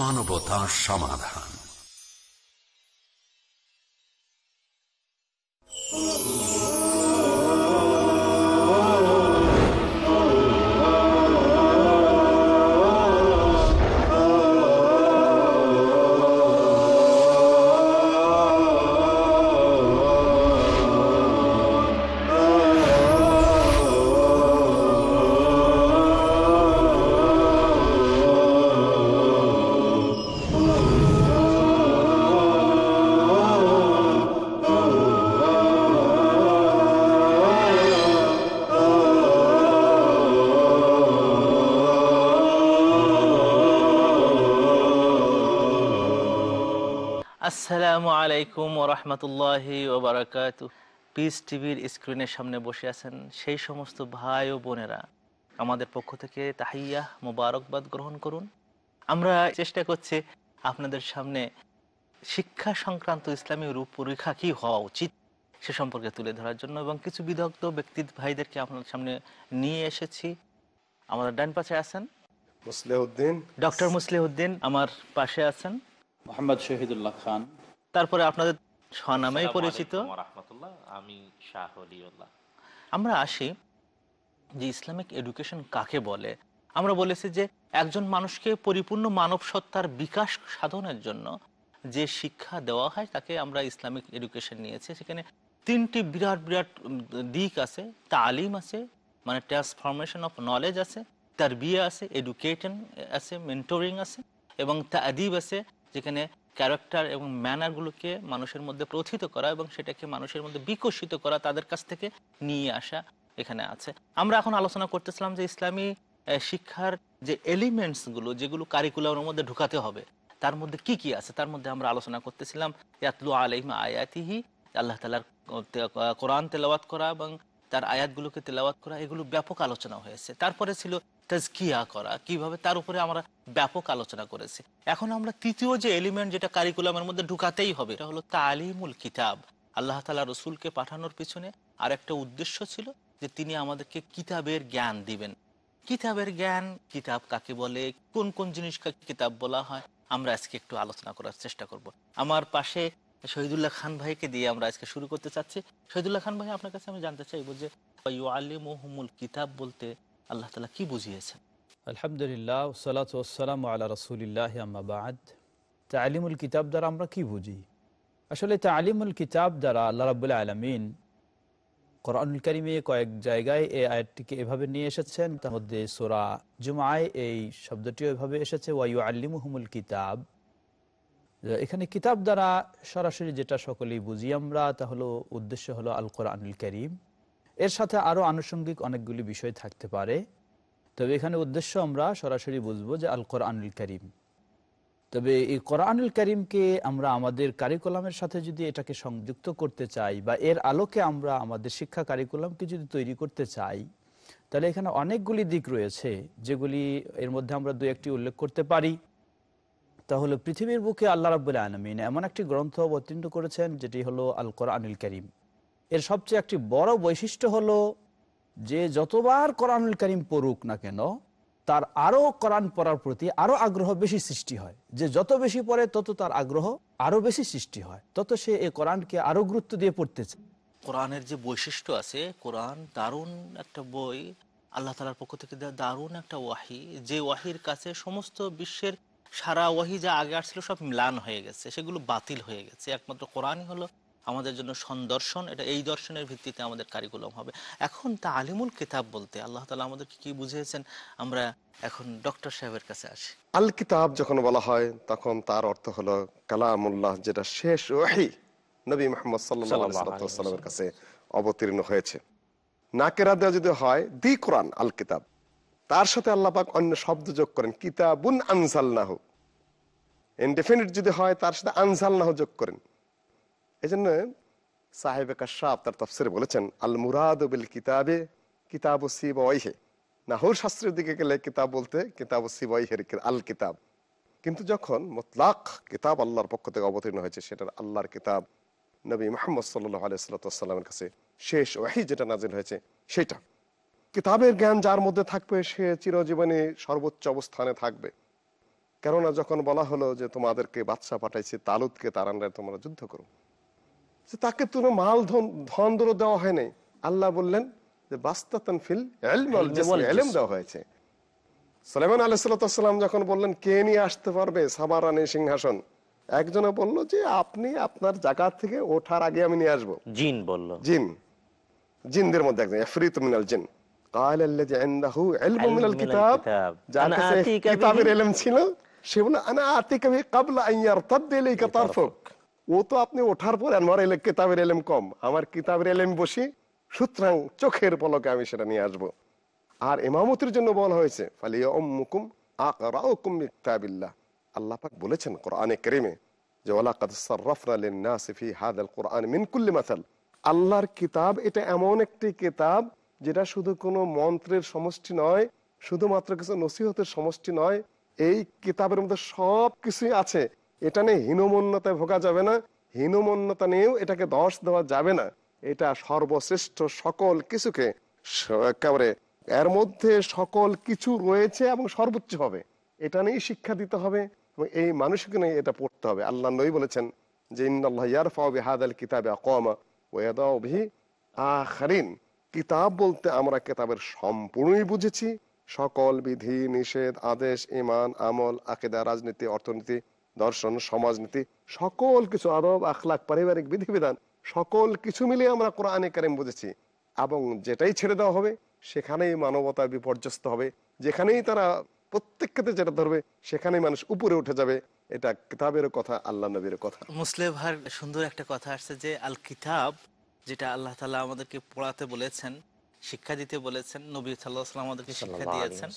মানবতার সমাধান আলাইকুম ওরহমতুল্লাহি ওবরাকাত পিস টিভির স্ক্রিনের সামনে বসে আছেন সেই সমস্ত ভাই ও বোনেরা আমাদের পক্ষ থেকে তাহিয়া মোবারকবাদ গ্রহণ করুন আমরা চেষ্টা করছি আপনাদের সামনে শিক্ষা সংক্রান্ত ইসলামী রূপরেখা কি হওয়া উচিত সে সম্পর্কে তুলে ধরার জন্য এবং কিছু বিদগ্ধ ব্যক্তি ভাইদেরকে আপনাদের সামনে নিয়ে এসেছি আমাদের ডান পাশে আছেন মুসলিহ উদ্দিন ডক্টর মুসলিহ উদ্দিন আমার পাশে আছেন মোহাম্মদ শহীদুল্লাহ খান তারপরে আপনাদের স্বনামেই পরিচিত আমি আমরা আসি যে ইসলামিক এডুকেশন কাকে বলে আমরা বলেছি যে একজন মানুষকে পরিপূর্ণ মানব সত্তার বিকাশ সাধনের জন্য যে শিক্ষা দেওয়া হয় তাকে আমরা ইসলামিক এডুকেশন নিয়েছি সেখানে তিনটি বিরাট বিরাট দিক আছে তালিম আছে মানে ট্রান্সফরমেশন অফ নলেজ আছে তার বিয়ে আছে এডুকেশন আছে মেন্টোরিং আছে এবং তাদিব আছে যেখানে ক্যারেক্টার এবং ম্যানারগুলোকে মানুষের মধ্যে প্রথিত করা এবং সেটাকে মানুষের মধ্যে বিকশিত করা তাদের কাছ থেকে নিয়ে আসা এখানে আছে আমরা এখন আলোচনা করতেছিলাম যে ইসলামী শিক্ষার যে এলিমেন্টসগুলো যেগুলো কারিকুলামের মধ্যে ঢুকাতে হবে তার মধ্যে কি কি আছে তার মধ্যে আমরা আলোচনা করতেছিলাম ইয়াতলু আলিম আয়াতিহি আল্লাহ তালার কোরআন তেলাওয়াত করা এবং তার আয়াতগুলোকে তেলাওয়াত করা এগুলো ব্যাপক আলোচনা হয়েছে তারপরে ছিল তাজকিয়া করা কিভাবে তার উপরে আমরা ব্যাপক আলোচনা করেছি এখন আমরা তৃতীয় যে এলিমেন্ট যেটা কারিকুলামের মধ্যে ঢুকাতেই হবে এটা হলো তালিমুল কিতাব আল্লাহ তালা রসুলকে পাঠানোর পিছনে আর একটা উদ্দেশ্য ছিল যে তিনি আমাদেরকে কিতাবের জ্ঞান দিবেন কিতাবের জ্ঞান কিতাব কাকে বলে কোন কোন জিনিসকে কিতাব বলা হয় আমরা আজকে একটু আলোচনা করার চেষ্টা করব। আমার পাশে শহীদুল্লাহ খান ভাইকে দিয়ে আমরা আজকে শুরু করতে চাচ্ছি শহীদুল্লাহ খান ভাই আপনার কাছে আমি জানতে চাইবো যে আলিমুল কিতাব বলতে আল্লাহ তালা কি বুঝিয়েছেন আলহামদুলিল্লাহ সালাতাম আল্লাহ রসুলিল্লাহ আম্মাবাদ তালিমুল কিতাব দ্বারা আমরা কি বুঝি আসলে তা আলিমুল কিতাব দ্বারা আল্লাহ রাবুল্লাহ আলমিন কোরআনুল করিমে কয়েক জায়গায় এই আয়টিকে এভাবে নিয়ে এসেছেন তার মধ্যে সোরা জুমায় এই শব্দটিও এভাবে এসেছে ওয়াইউ আল্লিমুহমুল কিতাব এখানে কিতাব দ্বারা সরাসরি যেটা সকলেই বুঝি আমরা তা হলো উদ্দেশ্য হলো আল কোরআনুল করিম এর সাথে আরও আনুষঙ্গিক অনেকগুলি বিষয় থাকতে পারে তবে এখানে উদ্দেশ্য আমরা সরাসরি বুঝবো যে আল কোরআনুল করিম তবে এই কোরআনুল করিমকে আমরা আমাদের কারিকুলামের সাথে যদি এটাকে সংযুক্ত করতে চাই বা এর আলোকে আমরা আমাদের শিক্ষা কারিকুলামকে যদি তৈরি করতে চাই তাহলে এখানে অনেকগুলি দিক রয়েছে যেগুলি এর মধ্যে আমরা দু একটি উল্লেখ করতে পারি তাহলে পৃথিবীর বুকে আল্লাহ রাবুল্লাহ আনমিন এমন একটি গ্রন্থ অবতীর্ণ করেছেন যেটি হলো আল কোরআনুল করিম এর সবচেয়ে একটি বড় বৈশিষ্ট্য হল যে যতবার করানুল করিম পড়ুক না কেন তার আরও করান পড়ার প্রতি আরও আগ্রহ বেশি সৃষ্টি হয় যে যত বেশি পড়ে তত তার আগ্রহ আরও বেশি সৃষ্টি হয় তত সে এই কোরআনকে আরও গুরুত্ব দিয়ে পড়তেছে কোরআনের যে বৈশিষ্ট্য আছে কোরআন দারুণ একটা বই আল্লাহ তালার পক্ষ থেকে দারুণ একটা ওয়াহি যে ওয়াহির কাছে সমস্ত বিশ্বের সারা ওয়াহি যা আগে আসছিল সব ম্লান হয়ে গেছে সেগুলো বাতিল হয়ে গেছে একমাত্র কোরআনই হলো আমাদের জন্য সন্দর্শন এটা এই দর্শনের ভিত্তিতে আমাদের কারিকুলাম হবে এখন তা আলিমুল কিতাব বলতে আল্লাহ তালা আমাদেরকে কি বুঝিয়েছেন আমরা এখন ডক্টর সাহেবের কাছে আসি আল কিতাব যখন বলা হয় তখন তার অর্থ হলো কালামুল্লাহ যেটা শেষ ওয়াহি নবী মোহাম্মদ সাল্লাহামের কাছে অবতীর্ণ হয়েছে নাকেরা দেওয়া যদি হয় দি কোরআন আল কিতাব তার সাথে আল্লাপাক অন্য শব্দ যোগ করেন কিতাবুন আনসাল নাহ ইনডেফিনিট যদি হয় তার সাথে আনসাল নাহ যোগ করেন এই জন্য সাহেব কাশাব তার তফসিরে বলেছেন আল মুরাদ বিল কিতাবে কিতাব ও সিব ওয়াইহে নাহুর শাস্ত্রের দিকে গেলে কিতাব বলতে কিতাব ও সিব ওয়াইহের আল কিতাব কিন্তু যখন মোতলাক কিতাব আল্লাহর পক্ষ থেকে অবতীর্ণ হয়েছে সেটার আল্লাহর কিতাব নবী মোহাম্মদ সাল্লাহ আলিয়াল্লামের কাছে শেষ ওয়াহি যেটা নাজিল হয়েছে সেটা কিতাবের জ্ঞান যার মধ্যে থাকবে সে চিরজীবনে সর্বোচ্চ অবস্থানে থাকবে কেননা যখন বলা হলো যে তোমাদেরকে বাদশা পাঠাইছে তালুদকে তারান্ডায় তোমরা যুদ্ধ করো যে তাকে তুমি মাল ধন ধন দৌড় দেওয়া হয় নাই আল্লাহ বললেন যে বাস্তাতন ফিল এলম দেওয়া হয়েছে সালেমান আলাহ যখন বললেন কে নিয়ে আসতে পারবে সাবারানি সিংহাসন একজনে বলল যে আপনি আপনার জায়গা থেকে ওঠার আগে আমি নিয়ে আসবো জিন বলল জিন জিনদের মধ্যে একজন এফরিত মিনাল জিন قال الذي عنده علم من الكتاب انا اعطيك كتاب العلم شنو شنو انا اعطيك قبل ان يرتد اليك طرفك ও তো আপনি ওঠার পর আমার এলে কিতাবের এলেম কম আমার কিতাবের এলেম বসি সুতরাং চোখের পলকে আমি সেটা নিয়ে আসব। আর এমামতির জন্য বলা হয়েছে আল্লাপাক বলেছেন কোরআনে কারীমে যে কোরআন আল্লাহর কিতাব এটা এমন একটি কিতাব যেটা শুধু কোনো মন্ত্রের সমষ্টি নয় শুধুমাত্র কিছু নসিহতের সমষ্টি নয় এই কিতাবের মধ্যে সব কিছুই আছে এটা নিয়ে হীনমন্যতায় ভোগা যাবে না হীনমন্যতা নিয়েও এটাকে দশ দেওয়া যাবে না এটা সর্বশ্রেষ্ঠ সকল কিছুকে একেবারে এর মধ্যে সকল কিছু রয়েছে এবং সর্বোচ্চ হবে এটা নিয়েই শিক্ষা দিতে হবে এবং এই মানুষকে নিয়ে এটা পড়তে হবে আল্লাহ নই বলেছেন যে কিতাব বলতে আমরা কিতাবের সম্পূর্ণই বুঝেছি সকল বিধি নিষেধ আদেশ ইমান আমল আকেদা রাজনীতি অর্থনীতি দর্শন সমাজনীতি সকল কিছু আদব আখলাক পারিবারিক বিধিবিধান সকল কিছু মিলিয়ে আমরা কোরআনে কারিম বুঝেছি এবং যেটাই ছেড়ে দেওয়া হবে সেখানেই মানবতা বিপর্যস্ত হবে যেখানেই তারা প্রত্যেক ক্ষেত্রে যেটা ধরবে সেখানেই মানুষ উপরে উঠে যাবে এটা কিতাবের কথা আল্লাহ নবীর কথা মুসলিম ভার সুন্দর একটা কথা আসছে যে আল কিতাব যেটা আল্লাহ তালা আমাদেরকে পড়াতে বলেছেন শিক্ষা দিতে বলেছেন নবী সাল্লাহ আমাদেরকে শিক্ষা দিয়েছেন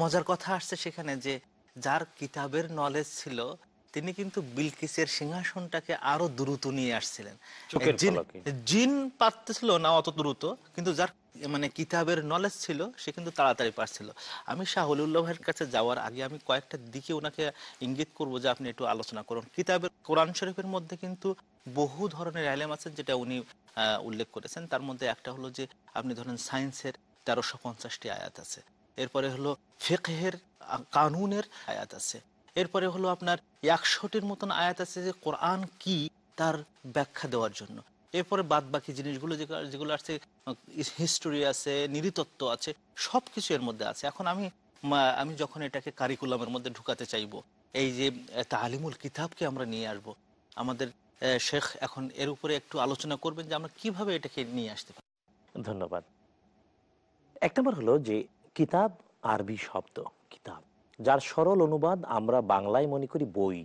মজার কথা আসছে সেখানে যে যার কিতাবের নলেজ ছিল তিনি কিন্তু বিলকিসের সিংহাসনটাকে আরো দ্রুত নিয়ে আসছিলেন জিন পারতেছিল না অত দ্রুত কিন্তু যার মানে কিতাবের নলেজ ছিল সে কিন্তু তাড়াতাড়ি পারছিল আমি শাহুল্লাহের কাছে যাওয়ার আগে আমি কয়েকটা দিকে ওনাকে ইঙ্গিত করব যে আপনি একটু আলোচনা করুন কিতাবের কোরআন শরীফের মধ্যে কিন্তু বহু ধরনের অ্যালেম আছে যেটা উনি উল্লেখ করেছেন তার মধ্যে একটা হলো যে আপনি ধরেন সায়েন্সের তেরোশো পঞ্চাশটি আয়াত আছে এরপরে হলো ফেকহের কানুনের আয়াত আছে এরপরে হলো আপনার একশোটির মতন আয়াত আছে যে কোরআন কি তার ব্যাখ্যা দেওয়ার জন্য এরপরে বাদ বাকি জিনিসগুলো যেগুলো আছে হিস্টোরি আছে নিরিতত্ব আছে সব কিছু এর মধ্যে আছে এখন আমি আমি যখন এটাকে কারিকুলামের মধ্যে ঢুকাতে চাইব এই যে তালিমুল কিতাবকে আমরা নিয়ে আসব আমাদের শেখ এখন এর উপরে একটু আলোচনা করবেন যে আমরা কিভাবে এটাকে নিয়ে আসতে পারি ধন্যবাদ এক নম্বর হলো যে কিতাব আরবি শব্দ কিতাব যার সরল অনুবাদ আমরা বাংলায় মনে করি বই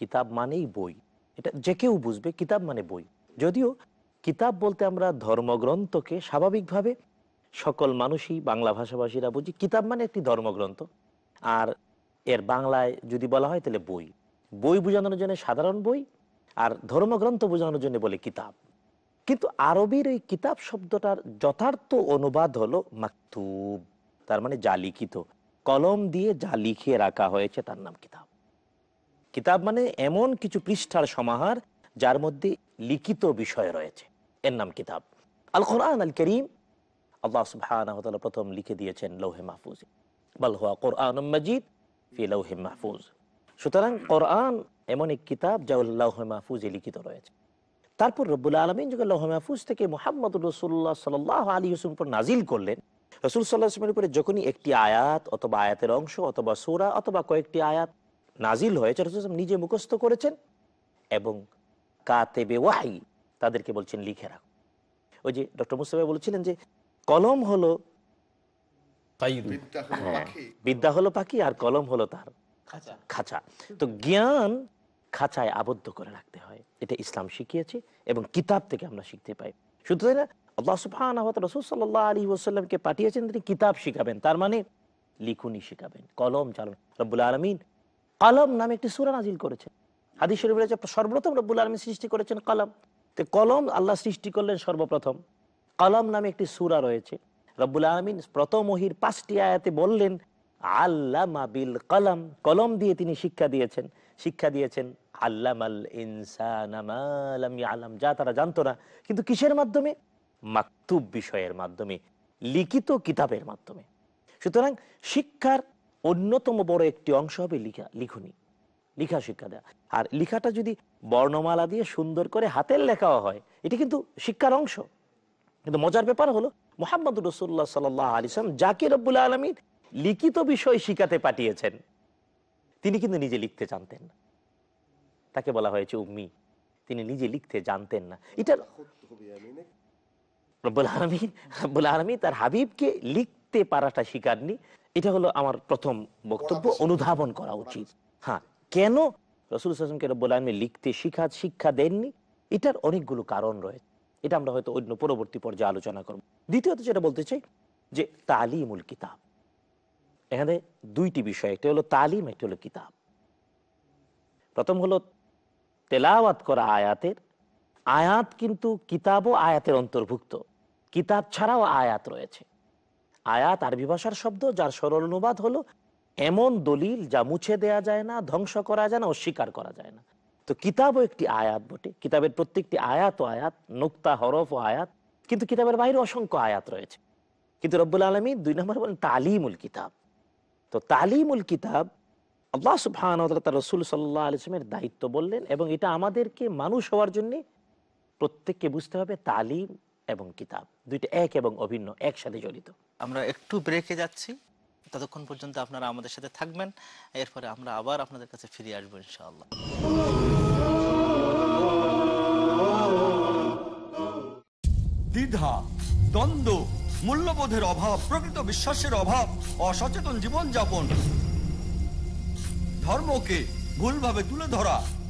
কিতাব মানেই বই এটা যে কেউ বুঝবে কিতাব মানে বই যদিও কিতাব বলতে আমরা ধর্মগ্রন্থকে স্বাভাবিকভাবে সকল মানুষই বাংলা ভাষাভাষীরা বুঝি কিতাব মানে একটি ধর্মগ্রন্থ আর এর বাংলায় যদি বলা হয় তাহলে বই বই বোঝানোর জন্য সাধারণ বই আর ধর্মগ্রন্থ বোঝানোর জন্য বলে কিতাব কিন্তু আরবির ওই কিতাব শব্দটার যথার্থ অনুবাদ হলো মাকতুব তার মানে যা লিখিত কলম দিয়ে যা লিখিয়ে রাখা হয়েছে তার নাম কিতাব কিতাব মানে এমন কিছু পৃষ্ঠার সমাহার যার মধ্যে লিখিত বিষয় রয়েছে এর নাম কিতাব আল কোরআন আল করিম আল্লাহ সুবাহ প্রথম লিখে দিয়েছেন লৌহে মাহফুজে বালহুয়া কোরআন মজিদ ফি লৌহে মাহফুজ সুতরাং কোরআন এমন এক কিতাব যা উল্লাহ মাহফুজে লিখিত রয়েছে তারপর রব্বুল আলমিন যখন লৌহ মাহফুজ থেকে মোহাম্মদ রসুল্লাহ সাল আলী হুসুমপুর নাজিল করলেন রসুল সাল্লাহামের উপরে যখনই একটি আয়াত অথবা আয়াতের অংশ অথবা সোরা অথবা কয়েকটি আয়াত নাজিল হয়েছে রসুল নিজে মুখস্থ করেছেন এবং কাতেবে ওয়াহি তাদেরকে বলছেন লিখে রাখো ওই যে ডক্টর মুস্তফা বলছিলেন যে কলম হলো হ্যাঁ, বিদ্যা হলো পাখি আর কলম হলো তার খাঁচা তো জ্ঞান খাঁচায় আবদ্ধ করে রাখতে হয় এটা ইসলাম শিখিয়েছে এবং কিতাব থেকে আমরা শিখতে পাই শুধু তাই না আল্লাহ সুফান রসুল আলী ওসাল্লামকে পাঠিয়েছেন তিনি কিতাব শিখাবেন তার মানে লিখুনি শিখাবেন কলম চালন রব্বুল আলমিন কলম নামে একটি সুরা নাজিল করেছেন হাদিস শরীফ সর্বপ্রথম রব্বুল আলমী সৃষ্টি করেছেন কলম তো কলম আল্লাহ সৃষ্টি করলেন সর্বপ্রথম কলম নামে একটি সুরা রয়েছে রব্বুল আলমিন ওহির পাঁচটি আয়াতে বললেন আল্লামা বিল কলম কলম দিয়ে তিনি শিক্ষা দিয়েছেন শিক্ষা দিয়েছেন আল্লাম আল ইনসান আলম যা তারা জানতো না কিন্তু কিসের মাধ্যমে মাকতুব বিষয়ের মাধ্যমে লিখিত কিতাবের মাধ্যমে সুতরাং শিক্ষার অন্যতম বড় একটি অংশ হবে লিখা লিখুনি লিখা শিক্ষা দেওয়া আর লিখাটা যদি বর্ণমালা দিয়ে সুন্দর করে হাতের লেখাও হয় এটি কিন্তু শিক্ষার অংশ কিন্তু মজার ব্যাপার হলো মোহাম্মদ রসুল্লাহ সাল্লাহ আলিসাম জাকির রব্বুল আলমীর লিখিত বিষয় শিখাতে পাঠিয়েছেন তিনি কিন্তু নিজে লিখতে জানতেন না তাকে বলা হয়েছে উম্মি তিনি নিজে লিখতে জানতেন না এটার রব্বুল আলমিন রব্বুল আলমী তার হাবিবকে লিখতে পারাটা শিকারনি এটা হলো আমার প্রথম বক্তব্য অনুধাবন করা উচিত হ্যাঁ কেন রসুল হাসমকে রব্বুল আলমী লিখতে শিখা শিক্ষা দেননি এটার অনেকগুলো কারণ রয়েছে এটা আমরা হয়তো অন্য পরবর্তী পর্যায়ে আলোচনা করব দ্বিতীয়ত যেটা বলতে চাই যে তালিমুল কিতাব এখানে দুইটি বিষয় একটা হলো তালিম একটা হলো কিতাব প্রথম হলো তেলাওয়াত করা আয়াতের আয়াত কিন্তু কিতাব ও আয়াতের অন্তর্ভুক্ত কিতাব ছাড়াও আয়াত রয়েছে আয়াত আরবি ভাষার শব্দ যার সরল অনুবাদ হলো এমন দলিল যা মুছে দেয়া যায় না ধ্বংস করা যায় না অস্বীকার করা যায় না তো কিতাবও একটি আয়াত বটে কিতাবের প্রত্যেকটি আয়াত ও আয়াত নোক্তা হরফ ও আয়াত কিন্তু কিতাবের বাইরে অসংখ্য আয়াত রয়েছে কিন্তু রব্বুল আলমী দুই নম্বর বলেন তালিমুল কিতাব তো তালিমুল কিতাব আল্লাহ সুফান রসুল সাল্লাহ আলসালামের দায়িত্ব বললেন এবং এটা আমাদেরকে মানুষ হওয়ার জন্যে প্রত্যেককে বুঝতে হবে তালিম এবং কিতাব দুইটা এক এবং অভিন্ন একসাথে জড়িত আমরা একটু ব্রেকে যাচ্ছি ততক্ষণ পর্যন্ত আপনারা আমাদের সাথে থাকবেন এরপরে আমরা আবার আপনাদের কাছে ফিরে আসবো ইনশাআল্লাহ দ্বিধা দ্বন্দ্ব মূল্যবোধের অভাব প্রকৃত বিশ্বাসের অভাব অসচেতন জীবনযাপন ধর্মকে ভুলভাবে তুলে ধরা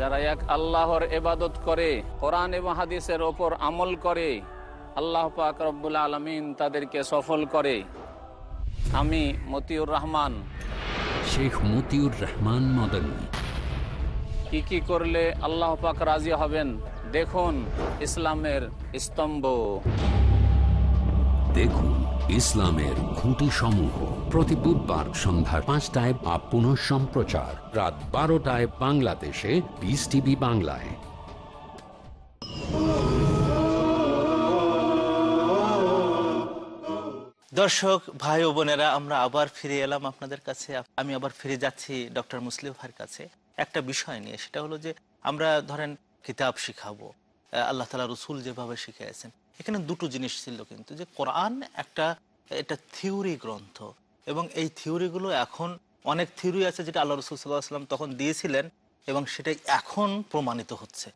যারা এক আল্লাহর এবাদত করে কোরআন এবং হাদিসের ওপর আমল করে আল্লাহ পাক রব্বুল আলমিন তাদেরকে সফল করে আমি মতিউর রহমান শেখ মতিউর রহমান মদনী কি কি করলে আল্লাহ পাক রাজি হবেন দেখুন ইসলামের স্তম্ভ দেখুন ইসলামের খুঁটি সমূহ প্রতি বুধবার সন্ধ্যার পাঁচটায় বা পুনঃ সম্প্রচার রাত বারোটায় বাংলাদেশে বিস টিভি বাংলায় দর্শক ভাই ও বোনেরা আমরা আবার ফিরে এলাম আপনাদের কাছে আমি আবার ফিরে যাচ্ছি ডক্টর মুসলিফার কাছে একটা বিষয় নিয়ে সেটা হলো যে আমরা ধরেন কিতাব শিখাবো আল্লাহ তালা রসুল যেভাবে শিখিয়েছেন এখানে দুটো জিনিস ছিল কিন্তু যে কোরআন একটা এটা থিওরি গ্রন্থ এবং এই থিওরিগুলো এখন অনেক থিওরি আছে যেটা আল্লাহ রসুল সাল্লাহ আসলাম তখন দিয়েছিলেন এবং সেটা এখন প্রমাণিত হচ্ছে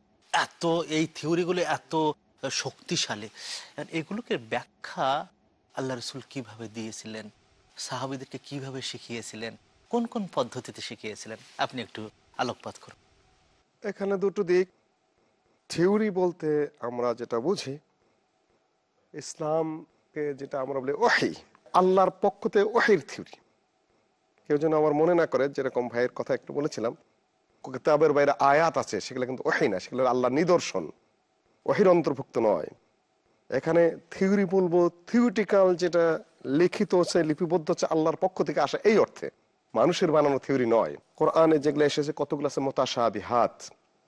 এত এই থিওরিগুলো এত শক্তিশালী এগুলোকে ব্যাখ্যা আল্লাহ রসুল কিভাবে দিয়েছিলেন সাহাবিদেরকে কিভাবে শিখিয়েছিলেন কোন কোন পদ্ধতিতে শিখিয়েছিলেন আপনি একটু আলোকপাত করুন এখানে দুটো দিক থিওরি বলতে আমরা যেটা বুঝি ইসলামকে যেটা আমরা বলি ওহি আল্লাহর পক্ষতে ওহির থিওরি কেউ যেন আমার মনে না করে যেরকম ভাইয়ের কথা একটু বলেছিলাম কিতাবের বাইরে আয়াত আছে সেগুলো কিন্তু ওহি না সেগুলো আল্লাহ নিদর্শন ওহির অন্তর্ভুক্ত নয় এখানে থিওরি বলবো থিউরিটিক্যাল যেটা লিখিত হচ্ছে লিপিবদ্ধ হচ্ছে আল্লাহর পক্ষ থেকে আসা এই অর্থে মানুষের বানানো থিওরি নয় কোরআনে যেগুলো এসেছে কতগুলো আছে মোতাশা বিহাত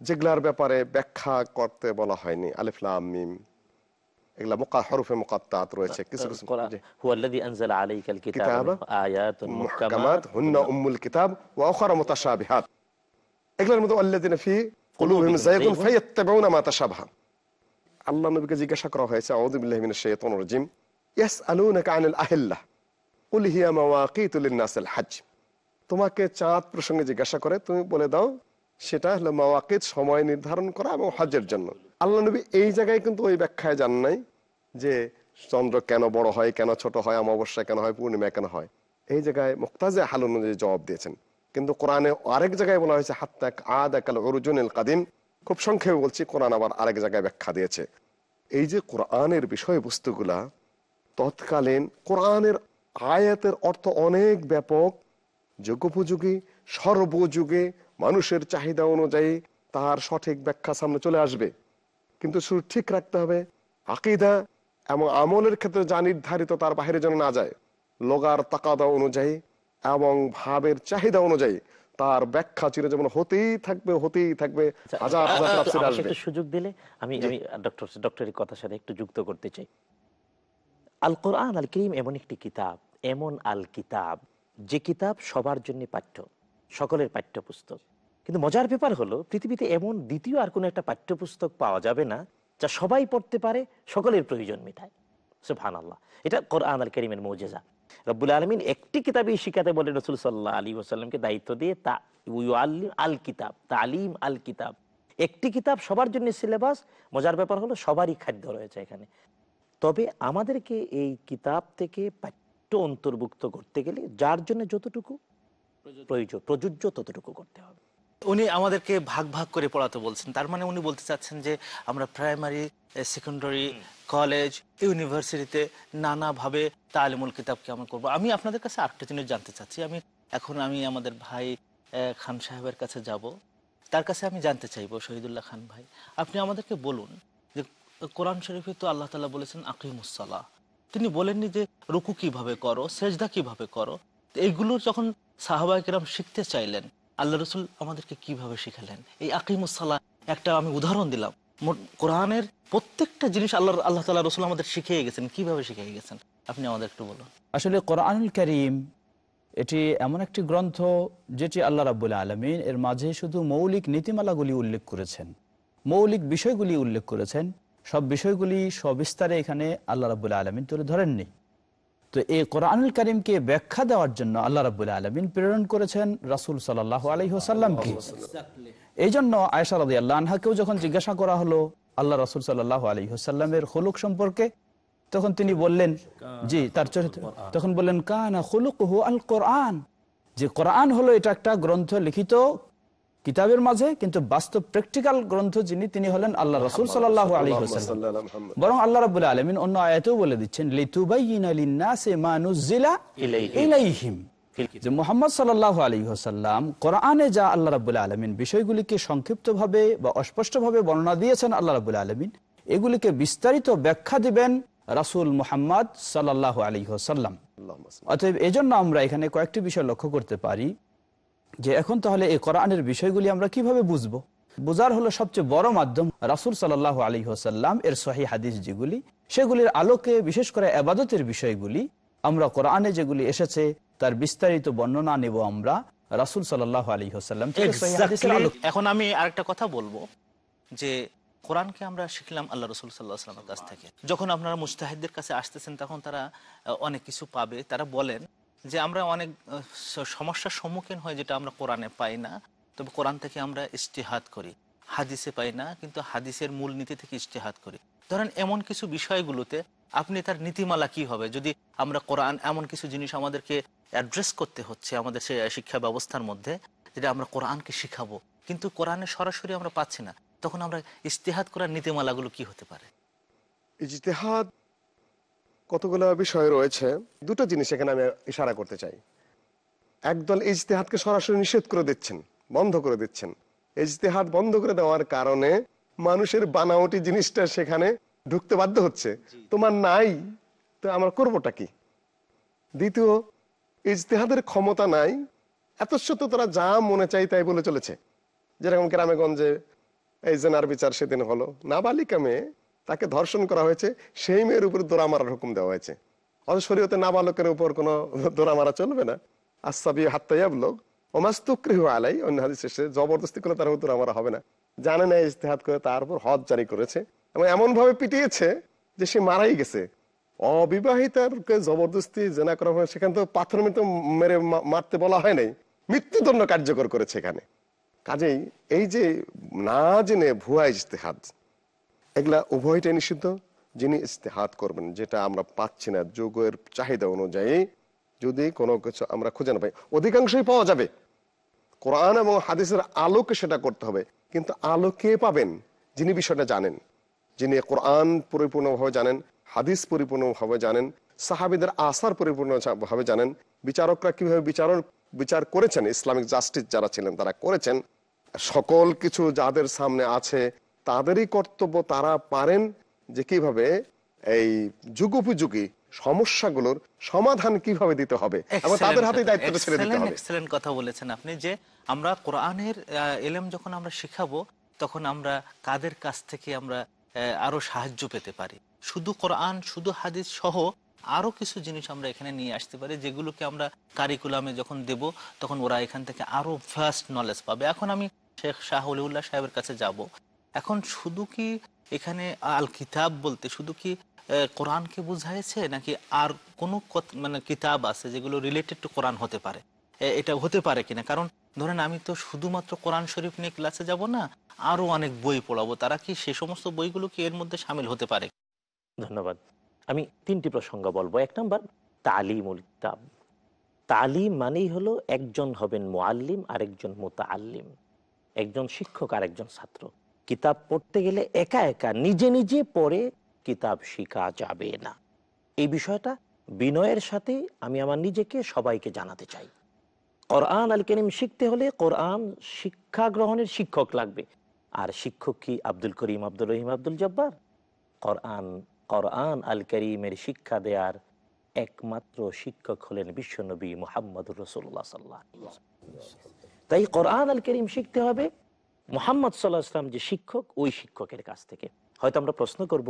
যেগুলার ব্যাপারে ব্যাখ্যা করতে বলা হয়নি আলিফলা মিম এগুলা মুকা হরফে মুকাত্তাত রয়েছে কিছু কিছু হুয়া الذي انزل عليك الكتاب আয়াত মুহকামাত হুন্না উম্মুল কিতাব ওয়া উখরা মুতাশাবিহাত এগুলোর মধ্যে আল্লাযিনা ফি কুলুবিহিম যায়গুন ফায়াত্তাবিউনা মা তাশাবাহা আল্লাহ নবীকে জিজ্ঞাসা করা হয়েছে আউযু বিল্লাহি মিনাশ শাইতানির রাজিম ইয়াসআলুনাকা আনিল আহিল্লাহ কুল হিয়া মাওয়াকিতু লিন-নাস আল-হজ তোমাকে চাঁদ প্রসঙ্গে জিজ্ঞাসা করে তুমি বলে দাও সেটা হলো মাওয়াকিদ সময় নির্ধারণ করা এবং হজের জন্য আল্লাহ নবী এই জায়গায় কিন্তু ওই ব্যাখ্যায় যান নাই যে চন্দ্র কেন বড় হয় কেন ছোট হয় অমাবস্যা কেন হয় পূর্ণিমা কেন হয় এই জায়গায় মুক্তাজে হাল অনুযায়ী জবাব দিয়েছেন কিন্তু কোরআনে আরেক জায়গায় বলা হয়েছে হাত্তাক আদ একাল অরুজুন এল কাদিম খুব সংক্ষেপে বলছি কোরআন আবার আরেক জায়গায় ব্যাখ্যা দিয়েছে এই যে কোরআনের বিষয়বস্তুগুলা তৎকালীন কোরআনের আয়াতের অর্থ অনেক ব্যাপক যোগ্যপযোগী সর্বযুগে মানুষের চাহিদা অনুযায়ী তার সঠিক ব্যাখ্যা সামনে চলে আসবে কিন্তু শুরু ঠিক রাখতে হবে আকিদা এবং আমলের ক্ষেত্রে যা নির্ধারিত তার বাহিরে যেন না যায় লগার তাকাদা অনুযায়ী এবং ভাবের চাহিদা অনুযায়ী তার ব্যাখ্যা চির যেমন হতেই থাকবে হতেই থাকবে আচ্ছা, হাজার হাজার আচ্ছা, তাফসীর আসবে সুযোগ দিলে আমি আমি ডক্টর ডক্টরের কথার সাথে একটু যুক্ত করতে চাই আল কোরআন আল করিম এমন একটি কিতাব এমন আল কিতাব যে কিতাব সবার জন্য পাঠ্য সকলের পাঠ্যপুস্তক কিন্তু মজার ব্যাপার হলো পৃথিবীতে এমন দ্বিতীয় আর কোনো একটা পাঠ্যপুস্তক পাওয়া যাবে না যা সবাই পড়তে পারে সকলের প্রয়োজন মেটায় ভান আল্লাহ এটা কোরআন আল করিমের মৌজেজা রব্বুল আলমিন একটি কিতাবেই শিখাতে বলে রসুল সাল্লাহ আলী ওসাল্লামকে দায়িত্ব দিয়ে তা আল্লিম আল কিতাব তালিম আল কিতাব একটি কিতাব সবার জন্য সিলেবাস মজার ব্যাপার হলো সবারই খাদ্য রয়েছে এখানে তবে আমাদেরকে এই কিতাব থেকে পাঠ্য অন্তর্ভুক্ত করতে গেলে যার জন্য যতটুকু প্রয়োজন প্রযোজ্য ততটুকু করতে হবে উনি আমাদেরকে ভাগ ভাগ করে পড়াতে বলছেন তার মানে উনি বলতে চাচ্ছেন যে আমরা প্রাইমারি সেকেন্ডারি কলেজ ইউনিভার্সিটিতে নানাভাবে তালিমুল কিতাবকে আমরা করবো আমি আপনাদের কাছে আরেকটা জিনিস জানতে চাচ্ছি আমি এখন আমি আমাদের ভাই খান সাহেবের কাছে যাব তার কাছে আমি জানতে চাইবো শহীদুল্লাহ খান ভাই আপনি আমাদেরকে বলুন যে কোরআন শরীফে তো আল্লাহ তালা বলেছেন আকিমুসাল্লাহ তিনি বলেননি যে রুকু কিভাবে করো সেজদা কিভাবে করো এইগুলো যখন সাহাবাহিকেরাম শিখতে চাইলেন আল্লাহ রসুল আমাদেরকে কিভাবে শিখালেন এই আকিমুসাল্লাহ একটা আমি উদাহরণ দিলাম কোরআনের প্রত্যেকটা জিনিস আল্লাহ আল্লাহ তালা রসুল আমাদের শিখিয়ে গেছেন কিভাবে শিখিয়ে গেছেন আপনি আমাদের একটু বলুন আসলে কোরআনুল করিম এটি এমন একটি গ্রন্থ যেটি আল্লাহ রাবুল আলমিন এর মাঝে শুধু মৌলিক নীতিমালাগুলি উল্লেখ করেছেন মৌলিক বিষয়গুলি উল্লেখ করেছেন সব বিষয়গুলি সবিস্তারে এখানে আল্লাহ রাবুল আলমিন তুলে ধরেননি তো এই কোরআনুল করিমকে ব্যাখ্যা দেওয়ার জন্য আল্লাহ রাবুল্লাহ আলমিন প্রেরণ করেছেন রাসুল সাল্লাহ আলহিহসাল্লামকে এই জন্য আয়সা রাজি যখন জিজ্ঞাসা করা হলো আল্লাহ রাসুল সাল্লাহ আলহিহসাল্লামের হলুক সম্পর্কে তখন তিনি বললেন জি তার চরিত্র তখন বললেন কানা হলুক হু আল কোরআন যে কোরআন হলো এটা একটা গ্রন্থ লিখিত কিতাবের মাঝে কিন্তু বাস্তব প্র্যাকটিক্যাল গ্রন্থ যিনি তিনি হলেন আল্লাহ রসুল সাল আলী হোসেন বরং আল্লাহ রাবুল আলমিন অন্য আয়াতেও বলে দিচ্ছেন লিতুবাইহিম সংক্ষিপ্তভাবে বা বর্ণনা দিয়েছেন আল্লাহ এগুলিকে বিস্তারিত ব্যাখ্যা দিবেন মোহাম্মদ আমরা এখানে কয়েকটি বিষয় লক্ষ্য করতে পারি যে এখন তাহলে এই কোরআনের বিষয়গুলি আমরা কিভাবে বুঝবো বুজার হলো সবচেয়ে বড় মাধ্যম রাসুল সাল আলী হোসাল্লাম এর সহি হাদিস যেগুলি সেগুলির আলোকে বিশেষ করে আবাদতের বিষয়গুলি আমরা কোরআনে যেগুলি এসেছে তার বিস্তারিত বর্ণনা নেব আমরা রাসুল সাল আলী হোসাল্লাম এখন আমি আরেকটা কথা বলবো যে কোরআনকে আমরা শিখলাম আল্লাহ রসুল সাল্লাহ আসলামের কাছ থেকে যখন আপনারা মুস্তাহিদদের কাছে আসতেছেন তখন তারা অনেক কিছু পাবে তারা বলেন যে আমরা অনেক সমস্যার সম্মুখীন হয় যেটা আমরা কোরআনে পাই না তবে কোরআন থেকে আমরা ইস্তেহাত করি হাদিসে পাই না কিন্তু হাদিসের মূল নীতি থেকে ইস্তেহাত করি ধরেন এমন কিছু বিষয়গুলোতে আপনি তার নীতিমালা কি হবে যদি আমরা কোরআন এমন কিছু জিনিস আমাদেরকে অ্যাড্রেস করতে হচ্ছে আমাদের সে শিক্ষা ব্যবস্থার মধ্যে যেটা আমরা কোরআনকে শিখাবো কিন্তু কোরআনে সরাসরি আমরা পাচ্ছি না তখন আমরা ইস্তেহাত করার নীতিমালাগুলো কি হতে পারে ইজতেহাদ কতগুলো বিষয় রয়েছে দুটো জিনিস এখানে আমি ইশারা করতে চাই একদল ইজতেহাদকে সরাসরি নিষেধ করে দিচ্ছেন বন্ধ করে দিচ্ছেন ইজতেহাদ বন্ধ করে দেওয়ার কারণে মানুষের বানাওটি জিনিসটা সেখানে ঢুকতে বাধ্য হচ্ছে তোমার নাই তো আমরা করবোটা কি দ্বিতীয় ইজতেহাদের ক্ষমতা নাই এত সত্য তারা যা মনে চাই তাই বলে চলেছে যেরকম গ্রামেগঞ্জে এই জেনার বিচার সেদিন হলো নাবালিকা মেয়ে তাকে ধর্ষণ করা হয়েছে সেই মেয়ের উপর দোড়া মারার হুকুম দেওয়া হয়েছে অত শরীয়তে নাবালকের উপর কোন দোড়া মারা চলবে না আসাবি হাত্তাইয়াব লোক আলাই অন্য হাদিস শেষে জবরদস্তি করে তার মারা হবে না জানে না করে তার উপর হদ জারি করেছে এবং পিটিয়েছে যে সে মারাই গেছে অবিবাহিতারকে জবরদস্তি জেনা করা হয় মানে সেখানে তো পাথর মৃত্যু মেরে মারতে বলা হয় নাই মৃত্যুদণ্ড কার্যকর করেছে এখানে কাজেই এই যে না জেনে ভুয়া ইস্তেহাত এগুলা উভয়টাই নিষিদ্ধ যিনি ইস্তেহাত করবেন যেটা আমরা পাচ্ছি না যোগের চাহিদা অনুযায়ী যদি কোনো কিছু আমরা খুঁজে না পাই অধিকাংশই পাওয়া যাবে কোরআন এবং হাদিসের আলোকে সেটা করতে হবে কিন্তু আলোকে পাবেন যিনি বিষয়টা জানেন যিনি কোরআন পরিপূর্ণভাবে জানেন হাদিস পরিপূর্ণভাবে জানেন সাহাবিদের আসার পরিপূর্ণভাবে জানেন বিচারকরা কিভাবে বিচারণ বিচার করেছেন ইসলামিক জাস্টিস যারা ছিলেন তারা করেছেন সকল কিছু যাদের সামনে আছে তাদেরই কর্তব্য তারা পারেন যে কিভাবে এই যুগোপযোগী সমস্যাগুলোর সমাধান কিভাবে দিতে হবে তাদের হাতে দায়িত্বটা কথা বলেছেন আপনি যে আমরা কোরআনের এলেম যখন আমরা শিখাবো তখন আমরা কাদের কাছ থেকে আমরা আরো সাহায্য পেতে পারি শুধু কোরআন শুধু হাদিস সহ আরো কিছু জিনিস আমরা এখানে নিয়ে আসতে পারি যেগুলোকে আমরা কারিকুলামে যখন দেব তখন ওরা এখান থেকে আরো ফার্স্ট নলেজ পাবে এখন আমি শেখ শাহুল্লাহ সাহেবের কাছে যাব এখন শুধু কি এখানে আল কিতাব বলতে শুধু কি কোরআনকে বুঝাইছে নাকি আর কোনো মানে কিতাব আছে যেগুলো রিলেটেড টু কোরআন হতে পারে এটা হতে পারে কিনা কারণ ধরেন আমি তো শুধুমাত্র কোরআন শরীফ নিয়ে ক্লাসে যাব না আরও অনেক বই পড়াবো তারা কি সে সমস্ত বইগুলো কি এর মধ্যে সামিল হতে পারে ধন্যবাদ আমি তিনটি প্রসঙ্গ বলবো এক নম্বর তালিমুল কিতাব তালিম মানেই হলো একজন হবেন মোয়াল্লিম আরেকজন মোতা আল্লিম একজন শিক্ষক আরেকজন ছাত্র কিতাব পড়তে গেলে একা একা নিজে নিজে পড়ে কিতাব শিখা যাবে না এই বিষয়টা বিনয়ের সাথে আমি আমার নিজেকে সবাইকে জানাতে চাই কোরআন আল কেনিম শিখতে হলে কোরআন শিক্ষা গ্রহণের শিক্ষক লাগবে আর শিক্ষক কি আব্দুল করিম আব্দুল রহিম আব্দুল জব্বার কোরআন কোরআন আল করিমের শিক্ষা দেওয়ার একমাত্র শিক্ষক হলেন বিশ্বনবী মোহাম্মদ রসুল্লাহ সাল্লা তাই কোরআন আল করিম শিখতে হবে মোহাম্মদ সাল্লাহ ইসলাম যে শিক্ষক ওই শিক্ষকের কাছ থেকে হয়তো আমরা প্রশ্ন করব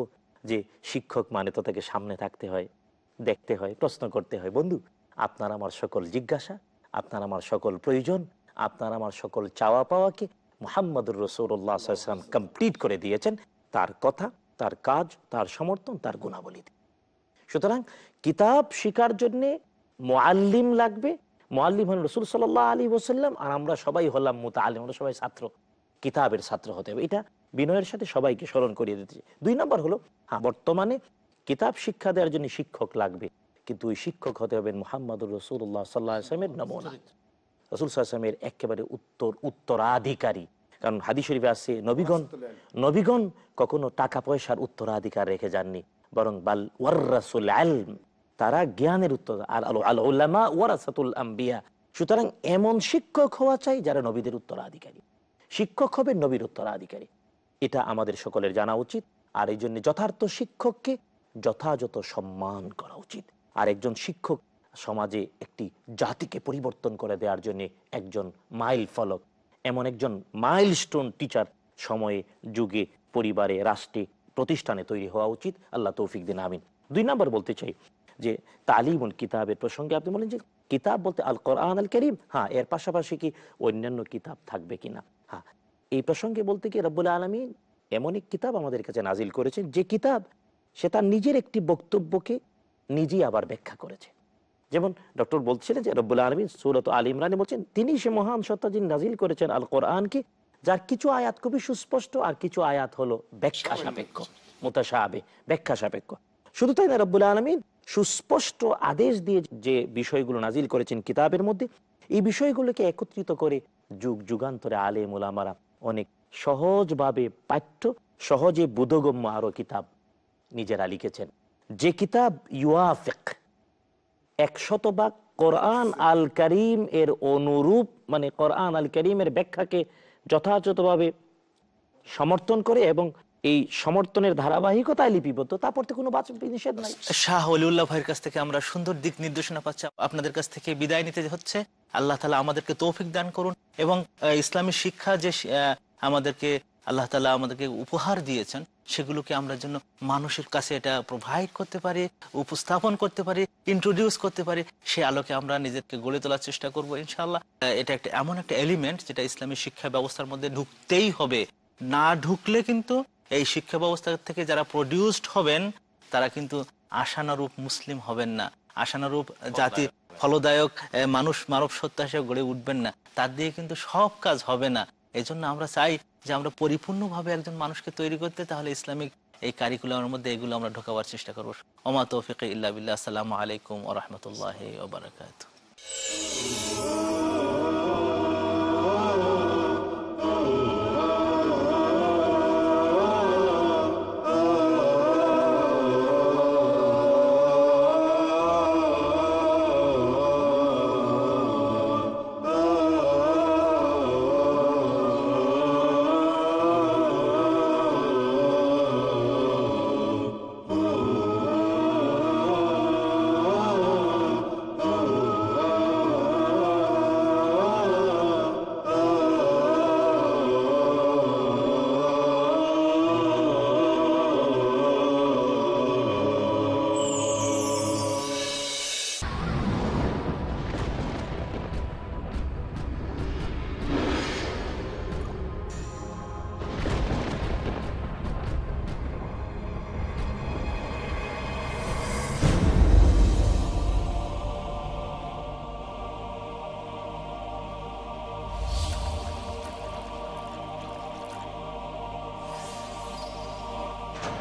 যে শিক্ষক মানে তো তাকে সামনে থাকতে হয় দেখতে হয় প্রশ্ন করতে হয় বন্ধু আপনার আমার সকল জিজ্ঞাসা আপনার আমার সকল প্রয়োজন আপনার আমার সকল চাওয়া পাওয়াকে মোহাম্মদুর রসৌল্লা সাল্লাম কমপ্লিট করে দিয়েছেন তার কথা তার কাজ তার সমর্থন তার গুণাবলী সুতরাং কিতাব শিকার জন্যে মোয়াল্লিম লাগবে মোয়াল্লিম হলেন রসুল সাল্লাহ আলী ওসাল্লাম আর আমরা সবাই হলাম মোতা আলিম আমরা সবাই ছাত্র কিতাবের ছাত্র হতে হবে এটা বিনয়ের সাথে সবাইকে স্মরণ করিয়ে দিতে দুই নম্বর হলো হ্যাঁ, বর্তমানে কিতাব শিক্ষা দেওয়ার জন্য শিক্ষক লাগবে কিন্তু ওই শিক্ষক হতে হবেন মোহাম্মদুর রসুল্লাহ সাল্লাহ আসলামের নমুনা রসুল সাল্লামের একেবারে উত্তর উত্তরাধিকারী কারণ হাদি শরীফে আছে নবীগণ নবীগণ কখনো টাকা পয়সার উত্তরাধিকার রেখে যাননি বরং বাল ওয়ার্রাসুল আলম তারা জ্ঞানের উত্তর আর আল আল ওয়ারাসাতুল আম্বিয়া সুতরাং এমন শিক্ষক হওয়া চাই যারা নবীদের উত্তরাধিকারী শিক্ষক হবে নবীর উত্তরাধিকারী এটা আমাদের সকলের জানা উচিত আর এই জন্য যথার্থ শিক্ষককে যথাযথ সম্মান করা উচিত আর একজন শিক্ষক সমাজে একটি জাতিকে পরিবর্তন করে দেওয়ার জন্য একজন মাইল ফলক এমন একজন মাইল স্টোন টিচার সময়ে যুগে পরিবারে রাষ্ট্রে প্রতিষ্ঠানে তৈরি হওয়া উচিত আল্লাহ তৌফিক দিন আমিন দুই নম্বর বলতে চাই যে তালিম কিতাবের প্রসঙ্গে আপনি বলেন যে কিতাব বলতে আল কোরআন আল করিম হ্যাঁ এর পাশাপাশি কি অন্যান্য কিতাব থাকবে কিনা হ্যাঁ এই প্রসঙ্গে বলতে কি রব্বুল আলমী এমন এক কিতাব আমাদের কাছে নাজিল করেছেন যে কিতাব সে তার নিজের একটি বক্তব্যকে নিজেই আবার ব্যাখ্যা করেছে যেমন ডক্টর বলছিলেন যে রব্বুল আলমী সুরত আল ইমরানে বলছেন তিনি সে মহান সত্তা যিনি নাজিল করেছেন আল কোরআনকে যার কিছু আয়াত খুবই সুস্পষ্ট আর কিছু আয়াত হলো ব্যাখ্যা সাপেক্ষ মোতাসা আবে ব্যাখ্যা সাপেক্ষ শুধু তাই না রব্বুল আলমিন সুস্পষ্ট আদেশ দিয়ে যে বিষয়গুলো নাজিল করেছেন কিতাবের মধ্যে এই বিষয়গুলোকে একত্রিত করে যুগ যুগান্তরে আলে মোলামারা অনেক সহজভাবে পাঠ্য সহজে বোধগম্য আরো কিতাব নিজেরা লিখেছেন যে কিতাব ইউফেক এক শতভাগ কোরআন আল করিম এর অনুরূপ মানে কোরআন আল করিমের ব্যাখ্যাকে যথাযথভাবে সমর্থন করে এবং এই সমর্থনের ধারাবাহিকতায় লিপিবদ্ধ তা পড়তে কোনো বাচক নিষেধ নাই শাহ অলিউল্লাহ ভাইয়ের কাছ থেকে আমরা সুন্দর দিক নির্দেশনা পাচ্ছি আপনাদের কাছ থেকে বিদায় নিতে হচ্ছে আল্লাহ তালা আমাদেরকে তৌফিক দান করুন এবং ইসলামী শিক্ষা যে আমাদেরকে আল্লাহ তালা আমাদেরকে উপহার দিয়েছেন সেগুলোকে আমরা জন্য মানুষের কাছে এটা প্রোভাইড করতে পারি উপস্থাপন করতে পারি ইন্ট্রোডিউস করতে পারি সে আলোকে আমরা নিজেকে গড়ে তোলার চেষ্টা করব ইনশাল্লাহ এটা একটা এমন একটা এলিমেন্ট যেটা ইসলামী শিক্ষা ব্যবস্থার মধ্যে ঢুকতেই হবে না ঢুকলে কিন্তু এই শিক্ষা ব্যবস্থা থেকে যারা প্রডিউসড হবেন তারা কিন্তু আশানুরূপ মুসলিম হবেন না আশানুরূপ জাতির ফলদায়ক মানুষ মানব সত্তা হিসেবে গড়ে উঠবেন না তার দিয়ে কিন্তু সব কাজ হবে না এজন্য আমরা চাই যে আমরা পরিপূর্ণভাবে একজন মানুষকে তৈরি করতে তাহলে ইসলামিক এই কারিকুলামের মধ্যে এগুলো আমরা ঢোকাবার চেষ্টা করবো ওমা তৌফিক ইল্লা বিল্লাহ আসসালামু আলাইকুম ও রহমতুল্লাহ ওবরাকাত